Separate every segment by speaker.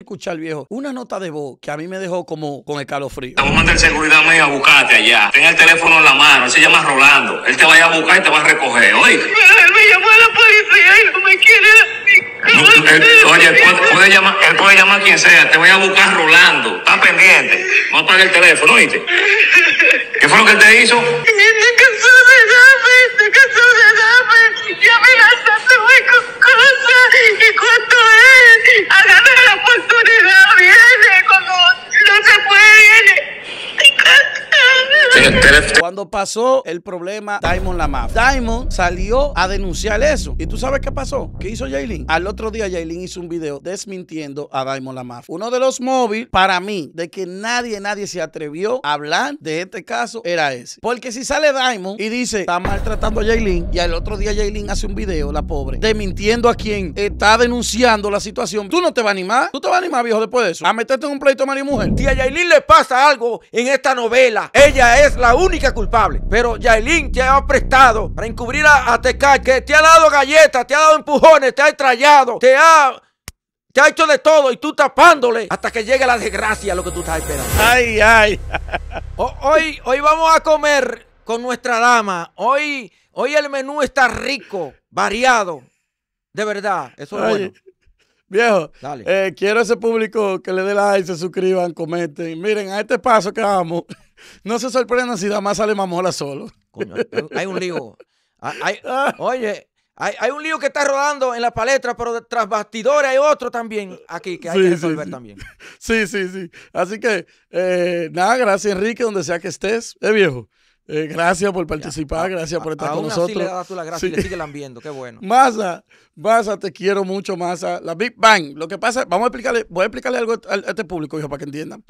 Speaker 1: escuchar, viejo, una nota de voz que a mí me dejó como con escalofrío. Te Vamos a mandar seguridad mía a buscarte
Speaker 2: allá. Ten el teléfono en la mano, se llama Rolando. Él te va a, buscar y te va a recoger, oye. Él
Speaker 1: me llamó a la policía y no me quiere eh,
Speaker 2: Oye, puede, llamar, él puede llamar eh, a quien sea, te voy a buscar Rolando. Está pendiente. No apagar el teléfono, oíste. ¿Qué fue lo que él te hizo? de
Speaker 1: in Cuando pasó el problema Diamond la Diamond salió a denunciar eso. ¿Y tú sabes qué pasó? ¿Qué hizo Jaylin? Al otro día Jaylin hizo un video desmintiendo a Diamond la Uno de los móviles para mí de que nadie, nadie se atrevió a hablar de este caso era ese. Porque si sale Diamond y dice, está maltratando a Jaylin y al otro día Jaylin hace un video, la pobre, desmintiendo a quien está denunciando la situación, tú no te vas a animar. Tú te vas a animar,
Speaker 2: viejo, después de eso. A meterte en un pleito marido y mujer. Si a Jaylin le pasa algo en esta novela, ella es la única culpable. Pero Yailin te ha prestado para encubrir a, a que te ha dado galletas, te ha dado empujones, te ha estrellado, te ha te ha hecho de todo y tú tapándole hasta que llegue la desgracia lo que tú estás esperando. Ay, ay. hoy, hoy vamos a comer con nuestra dama. Hoy, hoy el menú está rico, variado. De verdad, eso es bueno.
Speaker 1: Viejo, Dale.
Speaker 2: Eh, quiero a ese
Speaker 1: público que le dé like, se suscriban, comenten. Miren, a este paso que vamos. No se sorprendan
Speaker 2: si más sale mamola solo.
Speaker 1: hay un lío.
Speaker 2: Ah, ah. oye, hay, un lío que está rodando en la palestra, pero tras bastidores hay otro también aquí que hay que resolver también. Sí, sí, sí. Así que, eh, nada, gracias Enrique, donde sea que estés.
Speaker 1: Eh, viejo, eh, gracias por participar, gracias por estar con nosotros. Así le la gracia y qué bueno. Masa, Masa, te quiero mucho, Masa. La Big Bang, lo que pasa, vamos a explicarle, voy a explicarle algo a, este público, hijo, para que entiendan.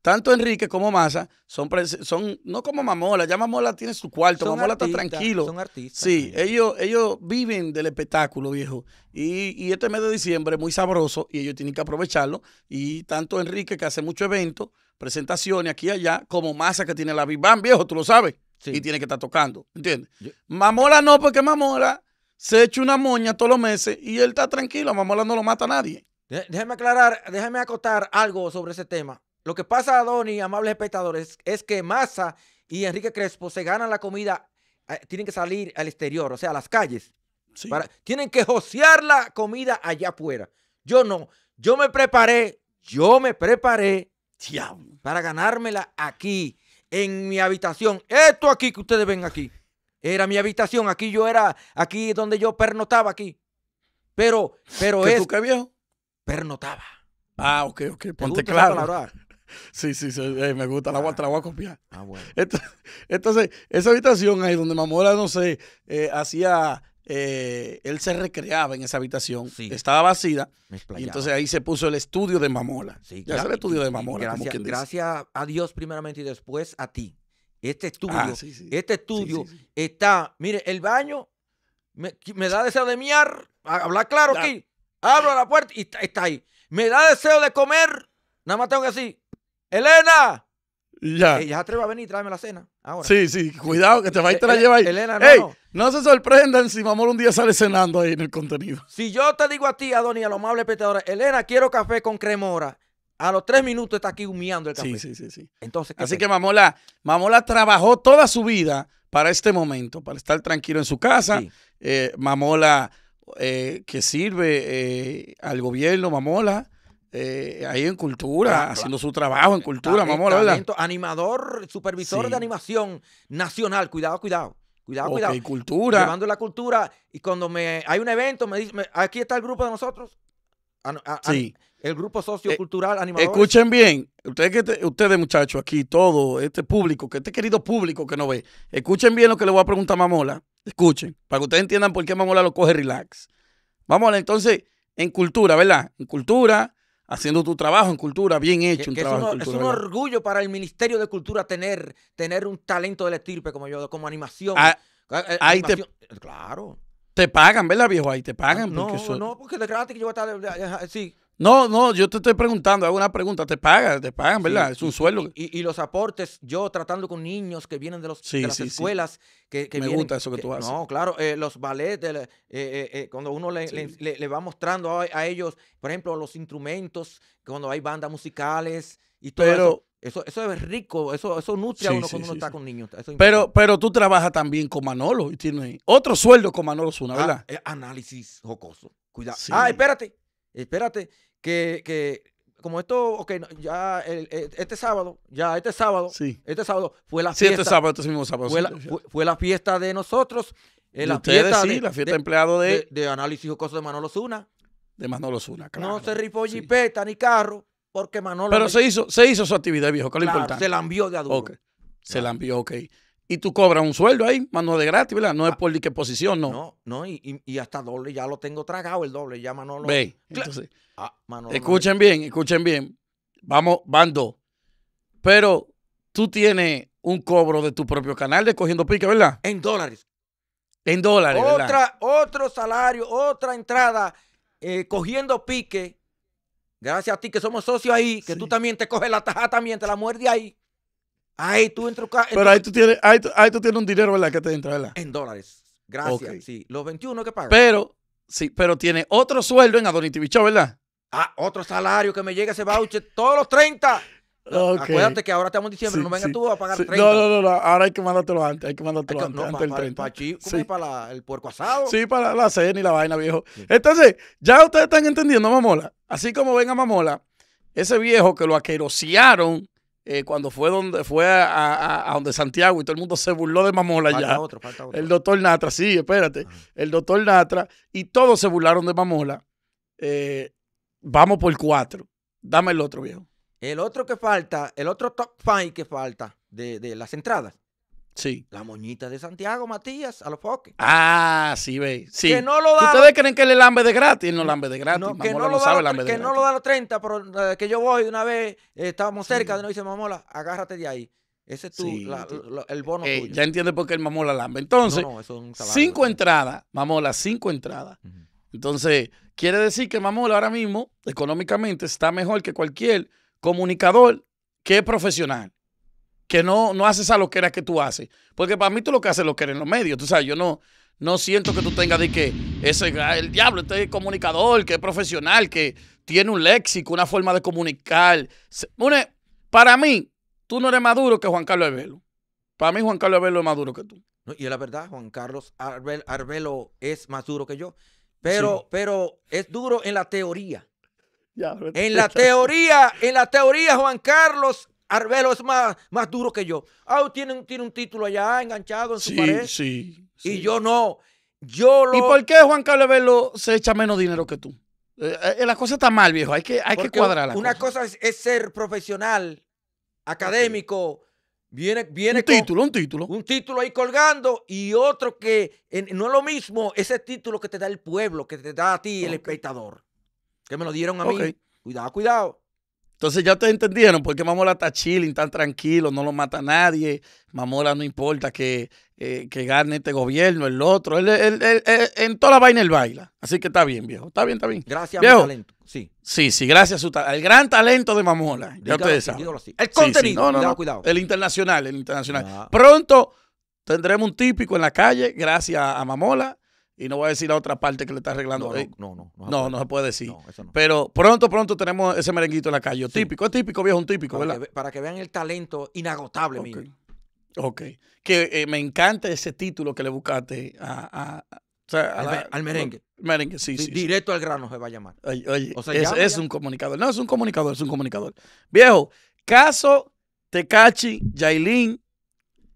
Speaker 1: Tanto Enrique como Masa son, son, no como Mamola, ya Mamola tiene su cuarto, Mamola está tranquilo. Son artistas. Sí, ellos, ellos viven del espectáculo, viejo. Y, y este mes de diciembre es muy sabroso y ellos tienen que aprovecharlo. Y tanto Enrique, que hace mucho evento presentaciones aquí y allá, como masa que tiene la Big viejo, tú lo sabes. Y tiene que estar tocando, ¿entiendes? Mamola no, porque Mamola se
Speaker 2: echa una moña todos los meses y él está tranquilo, Mamola no lo mata a nadie. Déjeme aclarar, déjeme acotar algo sobre ese tema. Lo que pasa, y amables espectadores, es que Massa y Enrique Crespo se ganan la comida, eh, tienen que salir al exterior, o sea, a las calles. tienen que josear la comida allá afuera. Yo no. Yo me preparé, yo me preparé para ganármela aquí, en mi habitación. Esto aquí que ustedes ven aquí. Era mi habitación. Aquí yo era, aquí donde yo pernotaba aquí. Pero, pero ¿Qué es. ¿Tú qué viejo? Pernotaba. Ah,
Speaker 1: ok, ok. Ponte claro.
Speaker 2: Sí, sí, sí eh, me gusta, la, ah, te la voy a copiar. Ah, bueno.
Speaker 1: Entonces, esa habitación ahí donde Mamora, no sé, eh, hacía eh, él se recreaba en esa habitación, estaba vacía, y entonces ahí se puso el estudio de Mamola. el estudio de Mamola. Gracias,
Speaker 2: a Dios primeramente y después a ti. Este estudio, ah, este estudio está, mire, el baño me, da deseo de miar, hablar claro aquí, abro la puerta y está, ahí. Me da deseo de comer, nada más tengo que decir, Elena,
Speaker 1: ya. Ella eh, se atreve
Speaker 2: a venir y tráeme la cena. Sí,
Speaker 1: sí, cuidado que te va y te la lleva ahí. Elena, no, se sorprendan si Mamola un día sale cenando ahí en el contenido.
Speaker 2: Si yo te digo a ti, Adonis, a los amables espectadores, Elena, quiero café con cremora. A los tres minutos está aquí humeando el café. Sí, sí, sí. sí. Entonces, Así que Mamola, Mamola
Speaker 1: trabajó toda su vida para este momento, para estar tranquilo en su casa. Eh, Mamola eh, que sirve al gobierno, Mamola eh, ahí en cultura, haciendo su trabajo en cultura, Mamola,
Speaker 2: a Animador, supervisor de animación nacional, cuidado, cuidado. Cuidado, cuidado. cultura. Llevando la cultura. Y cuando me hay un evento, me dicen, aquí está el grupo de nosotros. Ah, ah, ah, sí. el grupo eh, sociocultural animador. Escuchen
Speaker 1: bien, ustedes, que ustedes muchachos aquí, todo este público, que este querido público que no ve, escuchen bien lo que le voy a preguntar a Mamola. Escuchen, para que ustedes entiendan por qué Mamola lo coge relax. Mamola, entonces en cultura, ¿verdad? En cultura, haciendo tu trabajo en cultura, bien hecho. es, un,
Speaker 2: orgullo para el Ministerio de Cultura tener, tener un talento del estirpe como yo, como animación. Ah, ah, eh, claro.
Speaker 1: Te pagan, ¿verdad, viejo? Ahí te pagan. Ah, no, porque no,
Speaker 2: porque de gratis que yo voy a estar. Eh, eh, sí.
Speaker 1: No, no, yo te estoy preguntando,
Speaker 2: hago una pregunta, te
Speaker 1: pagan, te pagan, ¿verdad? es un sueldo.
Speaker 2: Y, los aportes, yo tratando con niños que vienen de, los, las escuelas. Que, Me gusta eso que, tú haces. No, claro, eh, los ballets, eh, eh, cuando uno le, va mostrando a, ellos, por ejemplo, los instrumentos, cuando hay bandas musicales y todo eso. Eso, eso, es rico, eso, eso nutre a uno cuando uno está con niños. pero,
Speaker 1: pero tú trabajas también con Manolo y tienes otro sueldo con Manolo Zuna, ah, ¿verdad?
Speaker 2: análisis jocoso. Cuidado. Ah, espérate. Espérate, que, que como esto, ok, ya e, este sábado, ya este sábado, este sábado fue la fiesta. Sí, este sábado, este mismo sábado. Fue la, fiesta de nosotros. Eh, la, ustedes, fiesta sí, la fiesta de, empleado de, de, análisis o cosas de Manolo Zuna. De Manolo Zuna, claro. No se rifó jipeta ni carro, porque Manolo. Pero se hizo, se hizo su actividad, viejo, que lo importante. Se la envió de adulto. Se la envió,
Speaker 1: ok y tú cobras un sueldo ahí, mano de gratis, ¿verdad? No es ah. por qué posición, no. No,
Speaker 2: no, y, hasta doble, ya lo tengo tragado el doble, ya Manolo. Ve, entonces, ah, escuchen
Speaker 1: bien, escuchen bien. Vamos, Bando, Pero tú tienes un cobro de tu propio canal de Cogiendo Pique, ¿verdad? En dólares. En dólares, otra,
Speaker 2: Otro salario, otra entrada, eh, Cogiendo Pique. Gracias a ti que somos socios ahí, que tú también te coges la tajada también, te la muerde ahí. Ahí tú entras. Pero ahí tú,
Speaker 1: tienes, ahí, tú, tienes un dinero, ¿verdad? Que te entra, ¿verdad? En
Speaker 2: dólares. Gracias. Sí, los 21 que pagan.
Speaker 1: Pero, sí, pero tiene otro sueldo en Adonis ¿verdad?
Speaker 2: Ah, otro salario que me llega ese voucher todos los 30. Acuérdate que ahora estamos en diciembre, no vengas tú a pagar 30. No, no, no,
Speaker 1: ahora hay que mandártelo antes, hay que mandártelo antes, del 30. Para, sí.
Speaker 2: para el puerco asado. Sí, para
Speaker 1: la cena y la vaina, viejo. Entonces, ya ustedes están entendiendo, Mamola. Así como ven a Mamola, ese viejo que lo aquerosearon eh, cuando fue donde fue a, donde Santiago y todo el mundo se burló de Mamola ya. El doctor Natra, sí, espérate. El doctor Natra
Speaker 2: y todos se burlaron de Mamola. Eh, vamos por cuatro. Dame el otro, viejo. El otro que falta, el otro top five que falta de las entradas la moñita de Santiago, Matías, a los foques.
Speaker 1: Ah, sí, ve. no lo ¿Ustedes creen que le lambe de gratis? Él no lambe de gratis. Mamola que no, lo, sabe que no
Speaker 2: lo da los 30, pero eh, que yo voy una vez, eh, estábamos cerca, de no dice Mamola, agárrate de ahí. Ese es tu, el bono eh, Ya entiende por qué el Mamola lambe. Entonces, cinco entradas,
Speaker 1: Mamola, cinco entradas. Entonces, quiere decir que Mamola ahora mismo, económicamente, está mejor que cualquier comunicador que es profesional que no, no haces a lo que que tú haces. Porque para mí tú lo que haces es lo que eres en los medios. Tú sabes, yo no, no siento que tú tengas de que ese el diablo, este es comunicador, que es profesional, que tiene un léxico, una forma de comunicar. para mí, tú no eres maduro que Juan Carlos Arbelo.
Speaker 2: Para mí, Juan Carlos Arbelo es maduro que tú. y es la verdad, Juan Carlos Arbelo es más duro que yo. Pero, pero es duro en la teoría.
Speaker 1: en la teoría,
Speaker 2: en la teoría, Juan Carlos Arbelo es más, más duro que yo. Ah, tiene, tiene, un título allá enganchado en su sí, pared. Sí, sí. Y yo no. Yo lo... ¿Y por qué Juan
Speaker 1: Carlos Arbelo se echa menos dinero que tú? Eh, eh, la cosa está mal, viejo. Hay que, hay que cuadrar Una
Speaker 2: cosa, es, ser profesional, académico. Viene, viene un título, un título. Un título ahí colgando y otro que no es lo mismo ese título que te da el pueblo, que te da a ti el espectador. Que me lo dieron a mí. Cuidado, cuidado.
Speaker 1: Entonces ya ustedes entendieron por qué Mamola está chilling, tan tranquilo, no lo mata nadie. Mamola no importa que, eh, gane este gobierno, el otro. en toda la vaina él baila. Así que está bien, viejo. Está bien, está bien.
Speaker 2: Gracias a mi talento.
Speaker 1: Sí. Sí, sí, gracias a su talento. El gran talento de Mamola. El contenido. Cuidado. El internacional, el internacional. Pronto tendremos un típico en la calle, gracias a Mamola. Y no voy a decir la otra parte que le está arreglando. No, no, no. No, no, no se puede decir. Pero pronto, pronto tenemos ese merenguito en la calle. Típico, es típico, viejo, un típico, para ¿verdad? Que, para que vean el talento inagotable okay. mío. Ok. Que eh, me encanta ese título que le buscaste a, a, o al, merengue. Merengue, sí, sí. Directo
Speaker 2: al grano se va a llamar. es,
Speaker 1: un comunicador. No, es un comunicador, es un comunicador. Viejo, caso Tecachi, Yailin,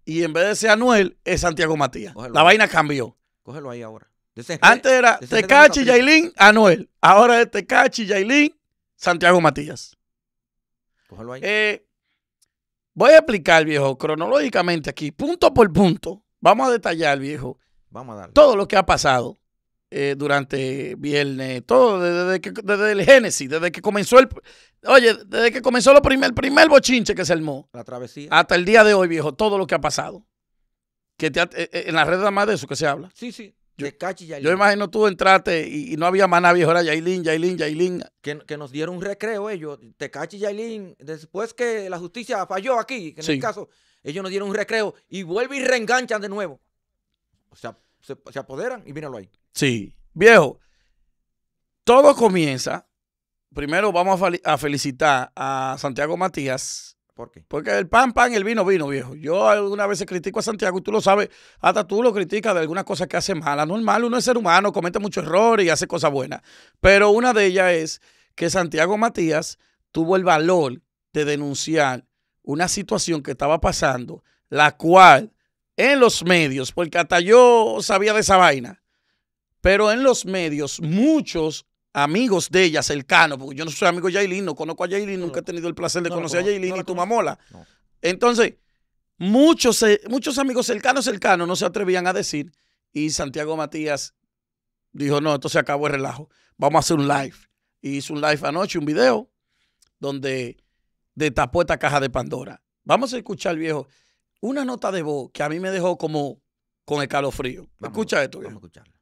Speaker 1: y en vez de ser Anuel, es Santiago Matías. la vaina cambió.
Speaker 2: Cógelo ahí ahora.
Speaker 1: Antes era Tecachi, Yailin, Anuel. Ahora es Tecachi, Yailin, Santiago Matías. Eh, voy a explicar, viejo, cronológicamente aquí, punto por punto. Vamos a detallar, viejo. Vamos a Todo lo que ha pasado eh, durante viernes, todo desde, desde el Génesis, desde que comenzó el. Oye, desde que comenzó lo primer, el primer bochinche que se armó. La travesía. Hasta el día de hoy, viejo, todo lo que ha pasado. Que eh, en las redes más de eso que se habla.
Speaker 2: Sí, sí. Yo, Yo imagino tú entraste y, no había más nadie, ahora Yailin, Yailin, Yailin. Que, que, nos dieron un recreo ellos, Tecachi y Yailin, después que la justicia falló aquí, en el caso, ellos nos dieron un recreo y vuelve y reenganchan de nuevo. O sea, se, apoderan y míralo ahí.
Speaker 1: Sí, viejo, todo comienza. Primero vamos a felicitar a Santiago Matías, porque el pan, pan, el vino, vino, viejo. Yo alguna vez critico a Santiago y tú lo sabes, hasta tú lo criticas de algunas cosas que hace mala. Normal, uno es ser humano, comete muchos errores y hace cosas buenas. Pero una de ellas es que Santiago Matías tuvo el valor de denunciar una situación que estaba pasando, la cual en los medios, porque hasta yo sabía de esa vaina, pero en los medios muchos amigos de ella cercanos, porque yo no soy amigo de Jailin, no conozco a Jaylin, nunca he tenido el placer de conocer a Jaylin y tu mamola. Entonces, muchos, eh, muchos amigos cercanos, cercanos no se atrevían a decir y Santiago Matías dijo, no, esto se acabó el relajo, vamos a hacer un live. Y hizo un live anoche, un video, donde destapó esta caja de Pandora. Vamos a escuchar, viejo, una nota de voz que a mí me dejó como con el calofrío. Escucha esto, viejo. Vamos a escucharla.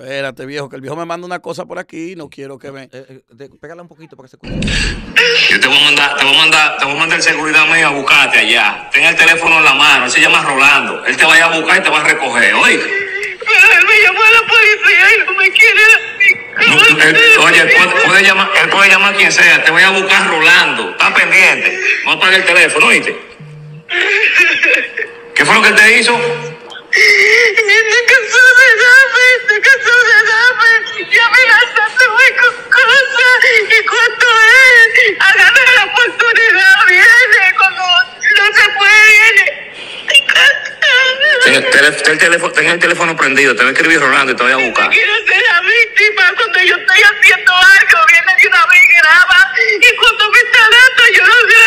Speaker 1: Espérate, viejo, que el viejo me manda una cosa por aquí y no quiero que me. Eh, eh, pégala un poquito para que se Yo te voy a mandar, te voy a mandar, te voy a
Speaker 2: mandar seguridad mío a buscarte allá. Ten el teléfono en la mano, él se llama Rolando. Él te va a ir a buscar y te va a recoger, Pero él
Speaker 1: Me llamó la policía y no me quiere.
Speaker 2: No, él, eh, oye, él puede, llamar, él puede llamar a quien sea, te voy a buscar Rolando. Está pendiente. Vamos a pagar el teléfono, oíste. ¿Qué fue lo que él te hizo? este caso de hambre, este caso de Ya me lanzaste
Speaker 1: muy con cosas. ¿Y cuánto es? Agarra la oportunidad,
Speaker 2: viene. Cuando no se puede, viene.
Speaker 1: Estoy Ten el, teléfono, ten el teléfono prendido, te voy a escribir Rolando y te voy a buscar. quiero ser la víctima cuando yo estoy haciendo algo, viene de una vez graba y cuando me está dando yo no sé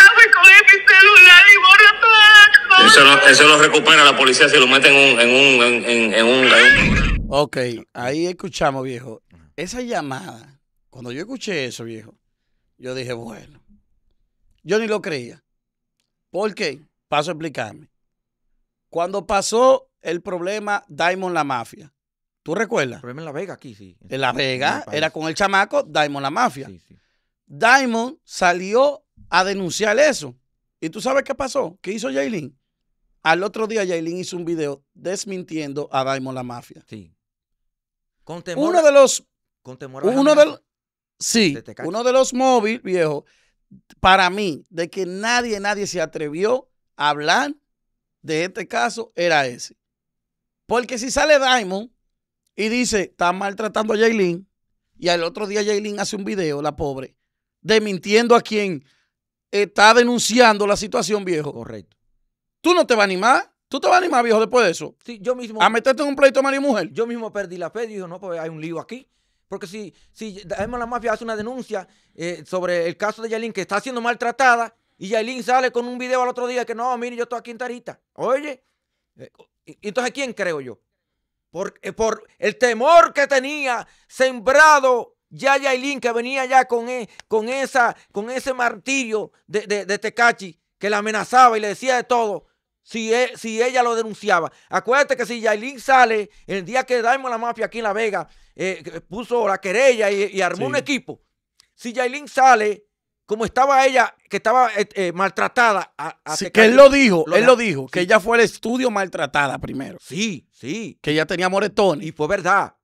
Speaker 1: eso
Speaker 2: lo, recupera la policía si lo meten en un, en
Speaker 1: Ok, ahí escuchamos, viejo. Esa llamada, cuando yo escuché eso, viejo, yo dije, bueno, yo ni lo creía. ¿Por qué? Paso a explicarme. Cuando pasó el problema Diamond la Mafia, ¿tú recuerdas? El problema en La Vega aquí, sí. En La Vega era con el chamaco Diamond la Mafia. Diamond salió a denunciar eso. ¿Y tú sabes qué pasó? ¿Qué hizo Jaylin? Al otro día, Yailin hizo un video desmintiendo a Daimon la mafia. Sí.
Speaker 2: Con uno de los. uno
Speaker 1: Sí, uno de los móviles, viejo, para mí, de que nadie, nadie se atrevió a hablar de este caso, era ese. Porque si sale Daimon y dice, está maltratando a Jaylin, y al otro día Jaylin hace un video, la pobre, desmintiendo a quien está denunciando la situación, viejo. Correcto. ¿Tú no te vas a animar? ¿Tú te vas a animar, viejo, después de eso?
Speaker 2: Sí, yo mismo. ¿A meterte en un pleito marido y mujer? Yo mismo perdí la fe y no, pues hay un lío aquí. Porque si, si la Mafia hace una denuncia eh, sobre el caso de Yailin que está siendo maltratada y Yailin sale con un video al otro día que no, mire, yo estoy aquí en Tarita. Oye, eh, entonces ¿quién creo yo? Por, eh, por el temor que tenía sembrado ya Yailin que venía ya con, e, con, esa, con ese martirio de, de, de Tecachi que la amenazaba y le decía de todo si, e, si ella lo denunciaba. Acuérdate que si Jailin sale el día que Daimon la Mafia aquí en La Vega eh, puso la querella y, armó un equipo, si Jailin sale como estaba ella, que estaba eh, eh, maltratada. que él lo dijo, él lo
Speaker 1: dijo, que ella fue al estudio maltratada primero. Sí, sí. Que ella tenía moretones. Y fue verdad.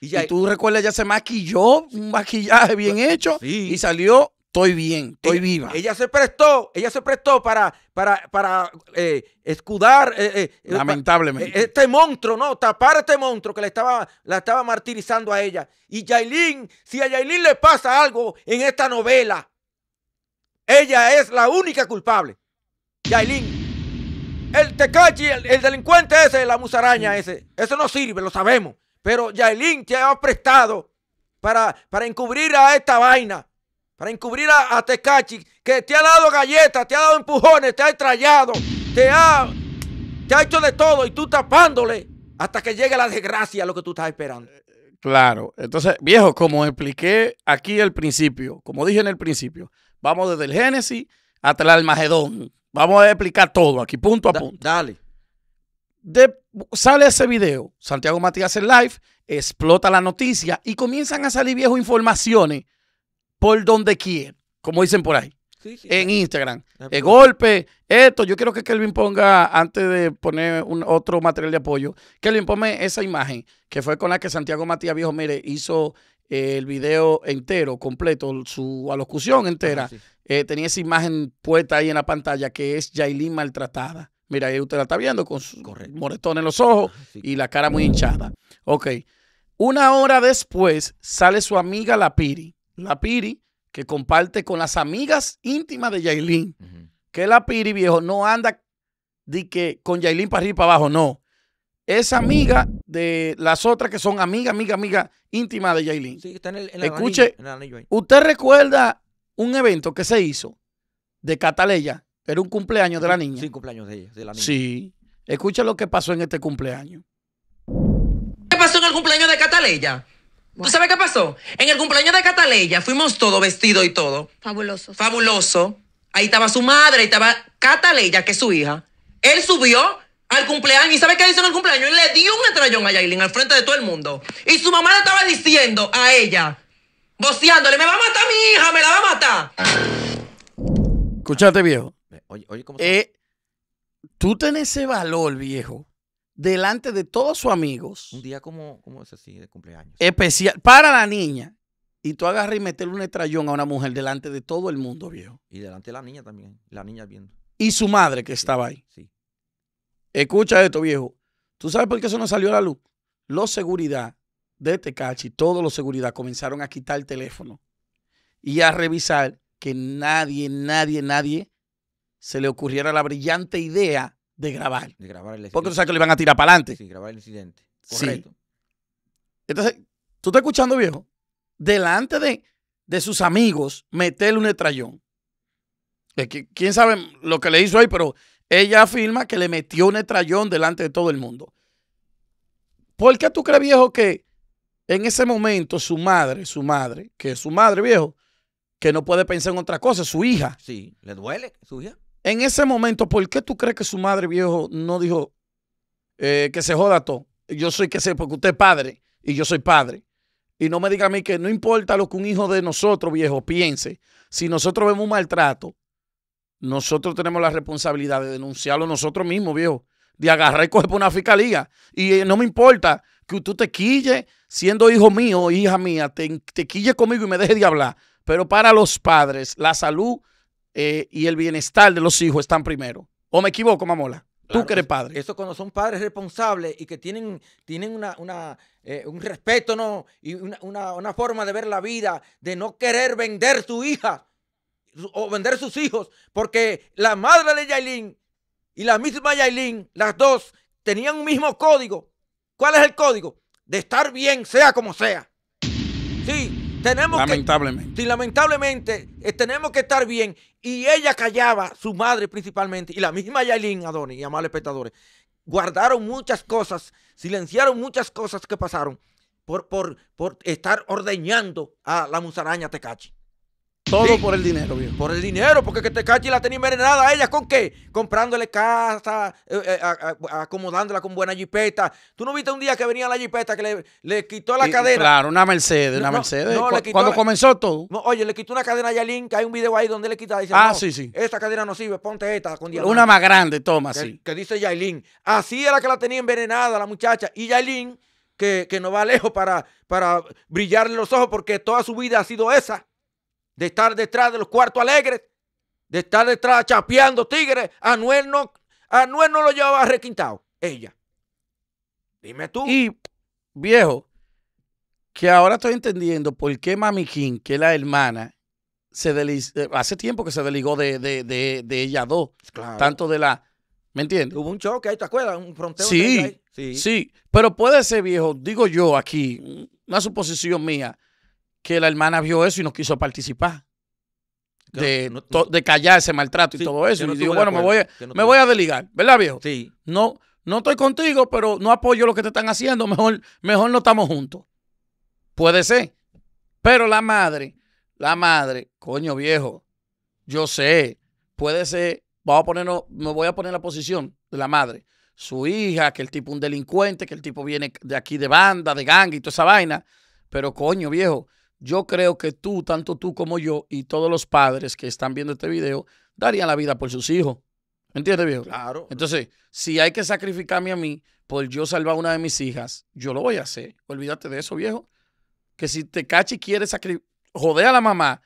Speaker 1: Y, y tú recuerdas, ella se maquilló, un
Speaker 2: maquillaje bien hecho, y salió estoy bien, estoy viva. Ella se prestó, ella se prestó para, para, eh, escudar. Eh, eh, Lamentablemente. Este monstruo, ¿no? Tapar este monstruo que le estaba, la estaba martirizando a ella. Y Yailin, si a Yailin le pasa algo en esta novela, ella es la única culpable. Yailin. El tecachi, el, delincuente ese, la musaraña ese, eso no sirve, lo sabemos. Pero Yailin te ha prestado para, para encubrir a esta vaina para encubrir a, Tecachi, que te ha dado galletas, te ha dado empujones, te ha estrellado, te ha, te ha hecho de todo y tú tapándole hasta que llegue la desgracia, lo que tú estás esperando. Eh,
Speaker 1: eh, claro, entonces, viejo, como expliqué aquí al principio, como dije en el principio, vamos desde el Génesis hasta el Almagedón. Vamos a explicar todo aquí, punto a punto. Dale. De, sale ese video, Santiago Matías en live, explota la noticia y comienzan a salir viejo informaciones por donde quiera, como dicen por ahí. en Instagram. El golpe, esto. Yo quiero que Kelvin ponga, antes de poner un, otro material de apoyo, Kelvin ponme esa imagen que fue con la que Santiago Matías Viejo, mire, hizo eh, el video entero, completo, su alocución entera. Eh, tenía esa imagen puesta ahí en la pantalla que es Yailin maltratada. Mira, ahí usted la está viendo con sus moretones en los ojos y la cara muy hinchada. Ok. Una hora después sale su amiga La Piri la Piri, que comparte con las amigas íntimas de Yailin. Que la Piri, viejo, no anda de que con Yailin para arriba y para abajo, no. Es amiga de las otras que son amiga, amiga, amiga íntima de Yailin. Sí, está
Speaker 2: en el, Escuche, anillo,
Speaker 1: ¿usted recuerda un evento que se hizo de Cataleya? Era un cumpleaños de la niña.
Speaker 2: Sí, cumpleaños de ella, de la
Speaker 1: niña. Sí. Escucha lo que pasó en este cumpleaños.
Speaker 2: ¿Qué pasó en el cumpleaños de Cataleya? ¿Tú sabes qué pasó? En el cumpleaños de Cataleya fuimos todos vestidos y todo. Fabuloso. Fabuloso. Ahí estaba su madre, ahí estaba Cataleya, que es su hija. Él subió al cumpleaños. ¿Y sabes qué hizo en el cumpleaños? Él le dio un estrellón a Yailin al frente de todo el mundo. Y su mamá le estaba diciendo a ella, boceándole, me va a matar mi hija, me la va a matar.
Speaker 1: Escúchate, viejo. Oye, oye, ¿cómo eh, tú tenés ese valor, viejo, delante de todos sus amigos.
Speaker 2: Un día como, como es así, de cumpleaños.
Speaker 1: Especial para la niña. Y tú agarras y meterle un estrellón a una mujer delante de todo el mundo, viejo.
Speaker 2: Y delante de la niña también. La niña viendo.
Speaker 1: Y su madre que estaba ahí. Sí. Escucha esto, viejo. ¿Tú sabes por qué eso no salió a la luz? Los seguridad de Tecachi, este todos los seguridad comenzaron a quitar el teléfono y a revisar que nadie, nadie, nadie se le ocurriera la brillante idea de grabar.
Speaker 2: De grabar el Porque tú sabes que le van a tirar para adelante. Sí, grabar el incidente. Correcto.
Speaker 1: Entonces, tú estás escuchando, viejo, delante de, sus amigos, meterle un estrellón. que, Quién sabe lo que le hizo ahí, pero ella afirma que le metió un estrellón delante de todo el mundo. ¿Por qué tú crees, viejo, que en ese momento su madre, su madre, que es su madre, viejo, que no puede pensar en otra cosa, su hija?
Speaker 2: Sí, le duele su hija.
Speaker 1: En ese momento, ¿por qué tú crees que su madre viejo no dijo eh, que se joda todo? Yo soy que sé, porque usted es padre y yo soy padre. Y no me diga a mí que no importa lo que un hijo de nosotros, viejo, piense. Si nosotros vemos un maltrato, nosotros tenemos la responsabilidad de denunciarlo nosotros mismos, viejo. De agarrar y coger por una fiscalía. Y eh, no me importa que tú te quille, siendo hijo mío o hija mía, te, te quille conmigo y me deje de hablar. Pero para los padres, la salud eh, y el bienestar de los hijos están primero. ¿O me
Speaker 2: equivoco, Mamola? Tú que padre. Eso cuando son padres responsables y que tienen, tienen una, una eh, un respeto ¿no? y una, una, forma de ver la vida, de no querer vender su hija o vender sus hijos, porque la madre de Yailin y la misma Yailin, las dos, tenían un mismo código. ¿Cuál es el código? De estar bien, sea como sea. Sí,
Speaker 1: lamentablemente.
Speaker 2: lamentablemente, eh, tenemos que estar bien. Y ella callaba, su madre principalmente, y la misma Yailin Adoni, y amables espectadores, guardaron muchas cosas, silenciaron muchas cosas que pasaron por, por, por estar ordeñando a la musaraña Tecachi. Todo por el dinero, viejo. Por el dinero, porque que te y la tenía envenenada a ella. ¿Con qué? Comprándole casa, eh, eh, acomodándola con buena jipeta. ¿Tú no viste un día que venía la jipeta que le, quitó la cadena? Claro,
Speaker 1: una Mercedes, una Mercedes. cuando comenzó todo.
Speaker 2: oye, le quitó una cadena a Yalin, que hay un video ahí donde le quita. Dice, ah, sí, sí. Esta cadena no sirve, ponte esta. Con diamante. una más grande,
Speaker 1: toma, que, sí.
Speaker 2: Que dice Yailin. Así era que la tenía envenenada la muchacha. Y Yalín, que, que no va lejos para, para brillarle los ojos porque toda su vida ha sido esa de estar detrás de los cuartos alegres, de estar detrás chapeando tigres. Anuel no, Anuel no lo llevaba requintado, ella.
Speaker 1: Dime tú. Y, viejo, que ahora estoy entendiendo por qué Mami King, que es la hermana, se eh, hace tiempo que se deligó de, de, de, ella dos. Tanto de la. ¿Me entiendes? Hubo un choque ahí, ¿te acuerdas? Un
Speaker 2: fronteo. Sí, ahí. sí.
Speaker 1: Sí. Pero puede ser, viejo, digo yo aquí, una suposición mía que la hermana vio eso y no quiso participar. De, callar ese maltrato y todo eso. y digo, bueno, me, voy a, me voy a desligar, ¿verdad, viejo? Sí. No, no estoy contigo, pero no apoyo lo que te están haciendo, mejor, mejor no estamos juntos. Puede ser. Pero la madre, la madre, coño viejo, yo sé, puede ser, vamos a ponernos, me voy a poner la posición de la madre. Su hija, que el tipo un delincuente, que el tipo viene de aquí de banda, de gang y toda esa vaina. Pero coño viejo, yo creo que tú, tanto tú como yo y todos los padres que están viendo este video, darían la vida por sus hijos. ¿Entiendes, viejo? Claro. Entonces, si hay que sacrificarme a mí por yo salvar a una de mis hijas, yo lo voy a hacer. Olvídate de eso, viejo. Que si te cachi quiere joder a la mamá,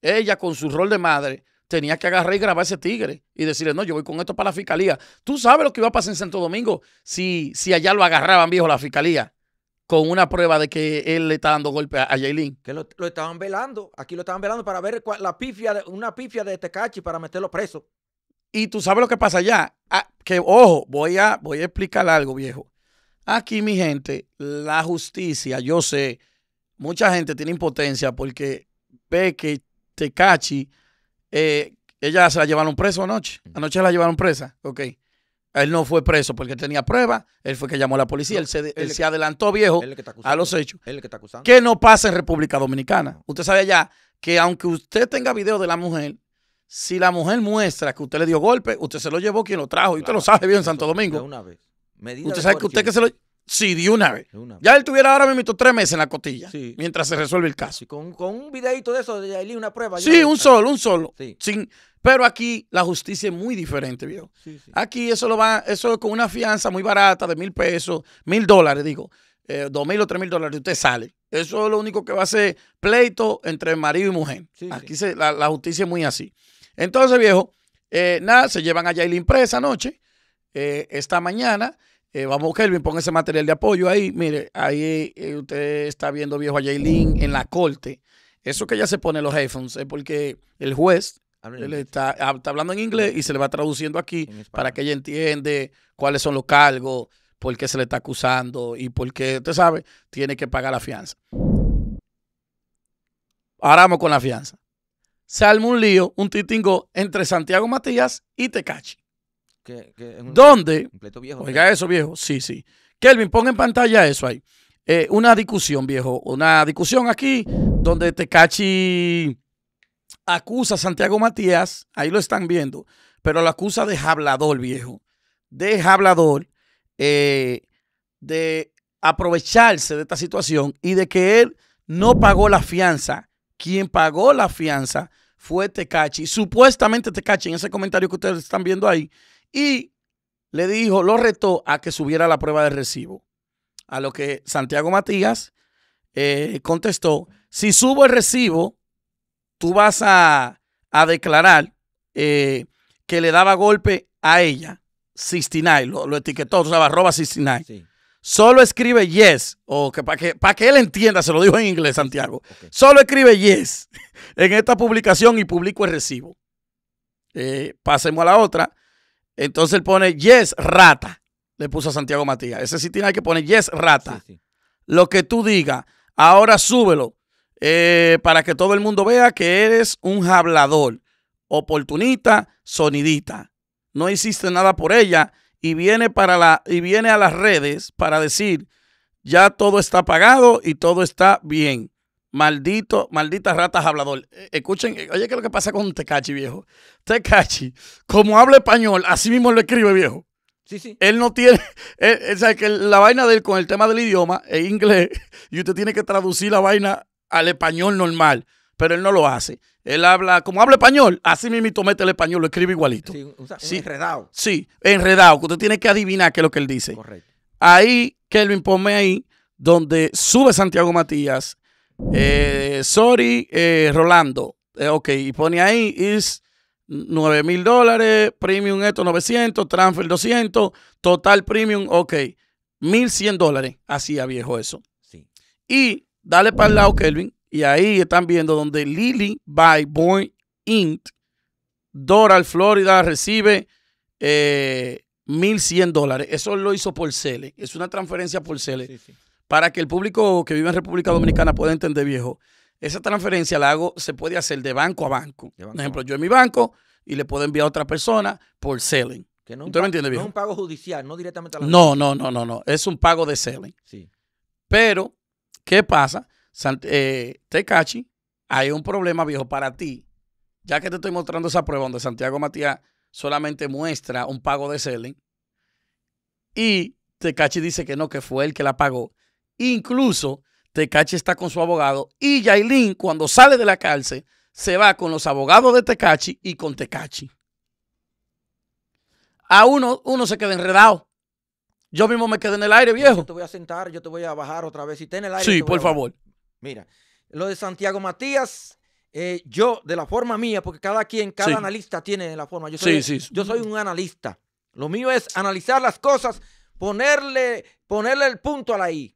Speaker 1: ella con su rol de madre tenía que agarrar y grabar ese tigre y decirle, no, yo voy con esto para la fiscalía. Tú sabes lo que iba a pasar en Santo Domingo si, si allá lo agarraban, viejo, la fiscalía con una prueba de que él le está dando golpe a, a Que lo,
Speaker 2: estaban velando, aquí lo estaban velando para ver la pifia una pifia de Tecachi para meterlo preso. Y tú sabes lo que pasa allá. Ah, que ojo, voy a, voy a explicar algo, viejo.
Speaker 1: Aquí, mi gente, la justicia, yo sé, mucha gente tiene impotencia porque ve que Tecachi, eh, ella se la llevaron preso anoche. Mm. Anoche la llevaron presa, ok. Él no fue preso porque tenía pruebas. Él fue que llamó a la policía. él, se, él, se, adelantó, viejo, a los hechos.
Speaker 2: Él que está acusando. ¿Qué
Speaker 1: no pasa en República Dominicana? Usted sabe ya que aunque usted tenga video de la mujer, si la mujer muestra que usted le dio golpe, usted se lo llevó quien lo trajo. Y usted lo sabe bien en Santo Domingo.
Speaker 2: usted sabe
Speaker 1: que usted que se lo... Sí, de una vez. Ya él tuviera ahora mismo tres meses en la cotilla Mientras se resuelve el caso. con,
Speaker 2: un videito de eso, de ahí una prueba. Sí, un solo,
Speaker 1: un solo. Sí. pero aquí la justicia es muy diferente, viejo. Aquí eso lo va, eso es con una fianza muy barata de mil pesos, mil dólares, digo, eh, dos mil o tres mil dólares, y usted sale. Eso es lo único que va a ser pleito entre marido y mujer. aquí se, la, justicia es muy así. Entonces, viejo, eh, nada, se llevan a Yailin presa anoche, eh, esta mañana. Eh, vamos, Kelvin, pon ese material de apoyo ahí. Mire, ahí eh, usted está viendo viejo a Jaylin en la corte. Eso que ya se pone los headphones es porque el juez ah, está, hablando en inglés y se le va traduciendo aquí para que ella entiende cuáles son los cargos, por qué se le está acusando y por qué, usted sabe, tiene que pagar la fianza. Ahora vamos con la fianza. Se un lío, un titingo entre Santiago Matías y Tecachi.
Speaker 2: Que, ¿Dónde?
Speaker 1: Oiga eso, viejo. Sí, sí. Kelvin, ponga en pantalla eso ahí. Eh, una discusión, viejo. Una discusión aquí donde Tecachi acusa a Santiago Matías. Ahí lo están viendo. Pero lo acusa de hablador, viejo. De hablador. Eh, de aprovecharse de esta situación y de que él no pagó la fianza. Quien pagó la fianza fue Tecachi. Supuestamente Tecachi, en ese comentario que ustedes están viendo ahí, y le dijo, lo retó a que subiera la prueba de recibo. A lo que Santiago Matías eh, contestó, si subo el recibo, tú vas a, declarar eh, que le daba golpe a ella, 69, lo, lo etiquetó, o sea, arroba 69. Solo escribe yes, o que para que, para que él entienda, se lo dijo en inglés Santiago. Solo escribe yes en esta publicación y publico el recibo. Eh, pasemos a la otra. Entonces él pone Yes, rata. Le puso a Santiago Matías. Ese sí tiene que poner Yes, rata. Lo que tú digas, ahora súbelo eh, para que todo el mundo vea que eres un hablador, oportunista, sonidita. No hiciste nada por ella y viene, para la, y viene a las redes para decir, ya todo está pagado y todo está bien. Maldito, malditas ratas hablador. Eh, escuchen, eh, oye, ¿qué es lo que pasa con Tecachi, viejo? Tecachi, como habla español, así mismo lo escribe, viejo. Sí, sí. Él no tiene. o que la vaina de él con el tema del idioma es inglés y usted tiene que traducir la vaina al español normal, pero él no lo hace. Él habla, como habla español, así mismo mete el español, lo escribe igualito. Sí, sí, enredado. Sí, enredado, que usted tiene que adivinar qué es lo que él dice. Correcto. Ahí, Kelvin, ponme ahí, donde sube Santiago Matías eh, sorry, eh, Rolando. Eh, ok, y pone ahí, es 9 mil dólares, premium esto 900, transfer 200, total premium, ok, 1100 dólares. a viejo eso. Sí. Y dale para el lado, Kelvin, y ahí están viendo donde Lily by Boy Inc. Doral, Florida, recibe eh, 1100 dólares. Eso lo hizo por Cele. Es una transferencia por Cele. Sí, sí para que el público que vive en República Dominicana pueda entender, viejo, esa transferencia la hago, se puede hacer de banco a banco. por ejemplo, yo en mi banco y le puedo enviar a otra persona por selling. Que ¿Usted me entiende bien? No es un pago judicial, no directamente a la No, no, no, no, no. Es un pago de selling. Sí. Pero, ¿qué pasa? Eh, Tecachi, hay un problema, viejo, para ti. Ya que te estoy mostrando esa prueba donde Santiago Matías solamente muestra un pago de selling y Tecachi dice que no, que fue él que la pagó Incluso Tecachi está con su abogado y Yailin, cuando sale de la cárcel, se va con los abogados de Tecachi y con Tecachi. A uno, uno se queda enredado. Yo mismo me quedé en el aire, viejo. Yo
Speaker 2: te voy a sentar, yo te voy a bajar otra vez. Si está en el aire. Sí, por favor. Mira, lo de Santiago Matías, eh, yo, de la forma mía, porque cada quien, cada analista tiene la forma. Yo soy, yo soy un analista. Lo mío es analizar las cosas, ponerle, ponerle el punto a la I.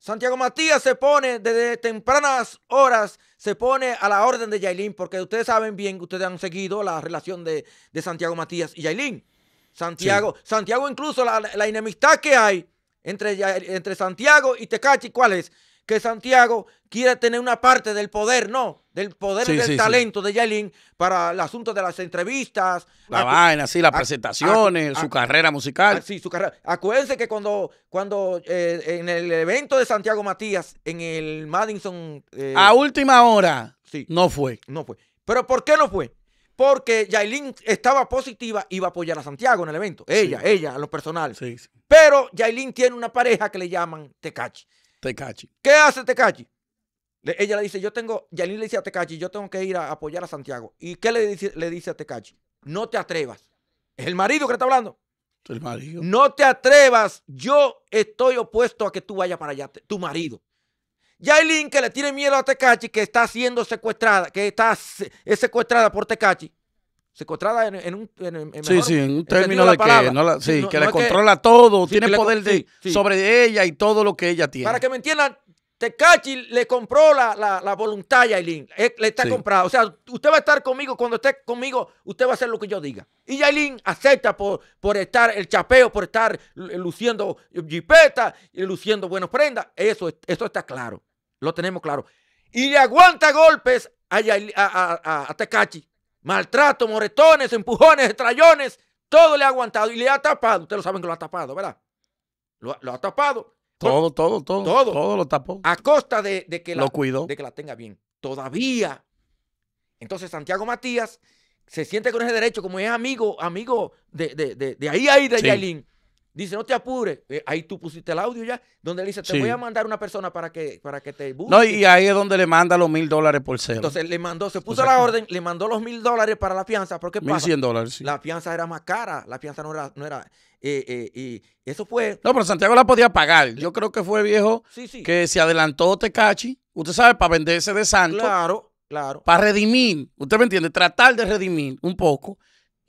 Speaker 2: Santiago Matías se pone desde tempranas horas, se pone a la orden de Yailin, porque ustedes saben bien que ustedes han seguido la relación de, Santiago Matías y Yailin. Santiago, Santiago incluso la, enemistad que hay entre, entre Santiago y Tecachi, ¿cuál es? que Santiago quiere tener una parte del poder, ¿no? Del poder y del talento de Yailin para el asunto de las entrevistas. La vaina, sí, las presentaciones, su
Speaker 1: carrera musical. Ah, sí,
Speaker 2: su carrera. Acuérdense que cuando, cuando eh, en el evento de Santiago Matías, en el Madison... Eh, a última hora. Sí. No fue. No fue. ¿Pero por qué no fue? Porque Yailin estaba positiva, iba a apoyar a Santiago en el evento. Ella, ella, a lo personal. Pero Yailin tiene una pareja que le llaman Tecachi. Tecachi. ¿Qué hace Tecachi? ella le dice, yo tengo, Yalín le dice a Tecachi, yo tengo que ir a apoyar a Santiago. ¿Y qué le dice, le dice a Tecachi? No te atrevas. Es el marido que está hablando. El marido. No te atrevas, yo estoy opuesto a que tú vayas para allá, tu marido. Yailin que le tiene miedo a Tecachi, que está siendo secuestrada, que está es secuestrada por Tecachi secuestrada en, un término de, que sí, que le controla todo tiene poder sobre
Speaker 1: ella y todo lo que ella tiene para que
Speaker 2: me entiendan Tecachi le compró la, voluntad a Yailin. Eh, le está comprado O sea, usted va a estar conmigo. Cuando esté conmigo, usted va a hacer lo que yo diga. Y Yailin acepta por, por estar el chapeo, por estar eh, luciendo jipeta, eh, luciendo buenas prendas. Eso, eso está claro. Lo tenemos claro. Y le aguanta golpes a, a Tecachi Maltrato, moretones, empujones, trayones, todo le ha aguantado y le ha tapado. Ustedes lo saben que lo ha tapado, ¿verdad? Lo, ha tapado. Todo, todo, todo, todo. lo tapó. A costa de, que, la, de que la tenga bien. Todavía. Entonces Santiago Matías se siente con ese derecho, como es amigo, amigo de, de, de, ahí, ahí, de sí. Dice, no te apures. Eh, ahí tú pusiste el audio ya, donde le dice, te voy a mandar una persona para que, para que te busque. No, y ahí es donde le
Speaker 1: manda los mil dólares por cero. Entonces
Speaker 2: le mandó, se puso la orden, le mandó los mil dólares para la fianza. ¿Por qué Mil cien dólares, La fianza era más cara, la fianza no era... No era eh, eh, y eso fue...
Speaker 1: No, pero Santiago la podía pagar. Yo creo que fue viejo que se adelantó Tecachi, usted sabe, para venderse de santo. Claro, claro. Para redimir, usted me entiende, tratar de redimir un poco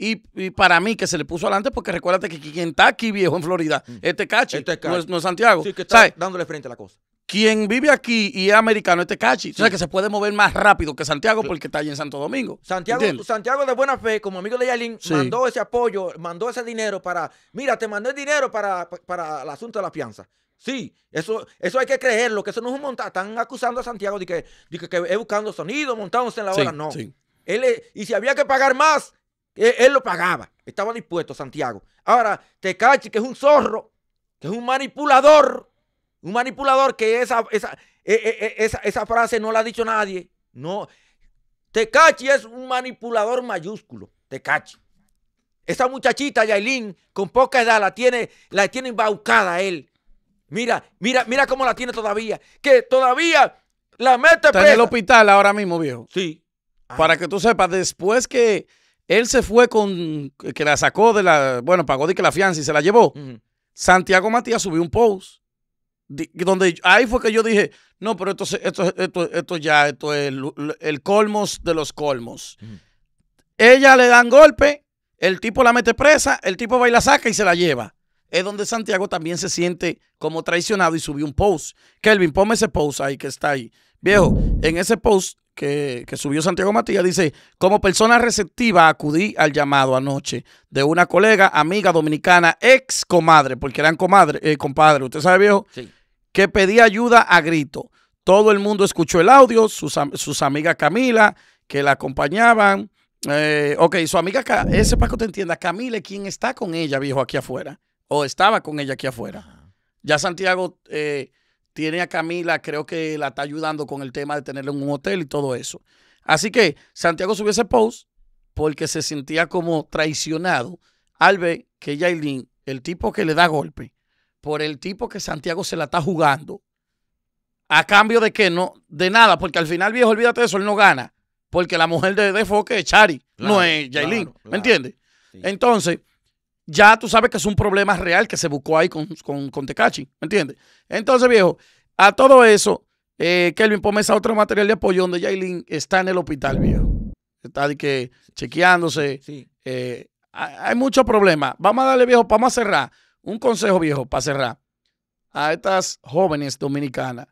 Speaker 1: y, para mí que se le puso adelante, porque recuérdate que quien está aquí viejo en Florida mm. este cachi, este No, es, Santiago. Sí, que está dándole frente a la cosa. Quien vive aquí y es americano este cachi. O sea que se puede mover más rápido que Santiago porque está allí en Santo Domingo. Santiago,
Speaker 2: Santiago de buena fe, como amigo de Yalín, mandó ese apoyo, mandó ese dinero para. Mira, te mandé el dinero para, el asunto de la fianza. Sí, eso, eso hay que creerlo, que eso no es un montaje. Están acusando a Santiago de que, de que, es buscando sonido, montándose en la hora. no. y si había que pagar más, e, él, lo pagaba, estaba dispuesto Santiago. Ahora, Tecachi, que es un zorro, que es un manipulador, un manipulador que esa, e, e, esa, esa, frase no la ha dicho nadie. No. Tecachi es un manipulador mayúsculo. Tecachi. Esa muchachita, Yailin, con poca edad, la tiene, la tiene embaucada él. Mira, mira, mira cómo la tiene todavía. Que todavía la mete Está en el hospital
Speaker 1: ahora mismo, viejo. Sí. Para ah. que tú sepas, después que él se fue con, que la sacó de la, bueno, pagó de que la fianza y se la llevó. Santiago Matías subió un post donde ahí fue que yo dije, no, pero esto, esto, esto, ya, esto es el, colmos de los colmos. Ella le dan golpe, el tipo la mete presa, el tipo va y la saca y se la lleva. Es donde Santiago también se siente como traicionado y subió un post. Kelvin, ponme ese post ahí que está ahí. Viejo, en ese post que, subió Santiago Matías, dice, como persona receptiva acudí al llamado anoche de una colega, amiga dominicana, ex comadre, porque eran comadre, eh, compadre, usted sabe viejo, que pedía ayuda a grito. Todo el mundo escuchó el audio, sus, amigas Camila, que la acompañaban. Eh, ok, su amiga, ese que te entienda, Camila, ¿quién está con ella, viejo, aquí afuera, o estaba con ella aquí afuera. Ya Santiago... Eh, tiene a Camila, creo que la está ayudando con el tema de tenerle en un hotel y todo eso. Así que Santiago subió ese post porque se sentía como traicionado al ver que Yailin, el tipo que le da golpe, por el tipo que Santiago se la está jugando, a cambio de que no, de nada, porque al final, viejo, olvídate de eso, él no gana, porque la mujer de, Defoque es Chari, no es Yailin, ¿me entiendes? Entonces, ya tú sabes que es un problema real que se buscó ahí con, con, Tecachi, ¿me entiendes? Entonces, viejo, a todo eso, eh, Kelvin, ponme esa otro material de apoyo donde Jailin está en el hospital, viejo. Está de que chequeándose. Eh, hay muchos problemas. Vamos a darle, viejo, vamos a cerrar. Un consejo, viejo, para cerrar. A estas jóvenes dominicanas,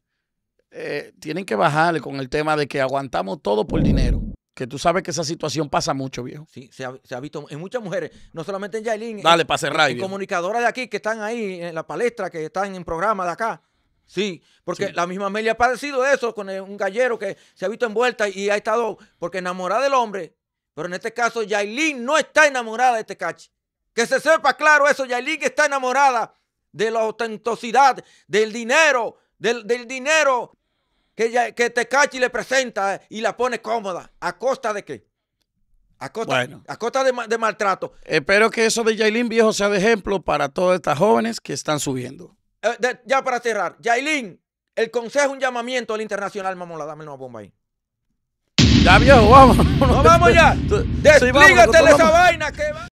Speaker 1: eh, tienen que bajarle con el tema de que aguantamos
Speaker 2: todo por dinero. Que tú sabes que esa situación pasa mucho, viejo. Sí, se ha, visto en muchas mujeres, no solamente en Yailin. Dale, para comunicadoras de aquí que están ahí en la palestra, que están en programa de acá. Sí, porque la misma Amelia ha parecido eso con un gallero que se ha visto envuelta y ha estado, porque enamorada del hombre, pero en este caso Yailin no está enamorada de este cacho. Que se sepa claro eso, Yailin está enamorada de la ostentosidad, del dinero, del, del dinero que, te te y le presenta eh, y la pone cómoda. ¿A costa de qué? A costa, de, maltrato.
Speaker 1: Espero que eso de Yailin viejo sea de ejemplo para todas estas jóvenes que están subiendo.
Speaker 2: Eh, ya para cerrar, Yailin, el consejo, un llamamiento al internacional, mamola, dame una bomba ahí. Ya viejo, vamos. No, vamos ya. Desplígatele esa vaina que va.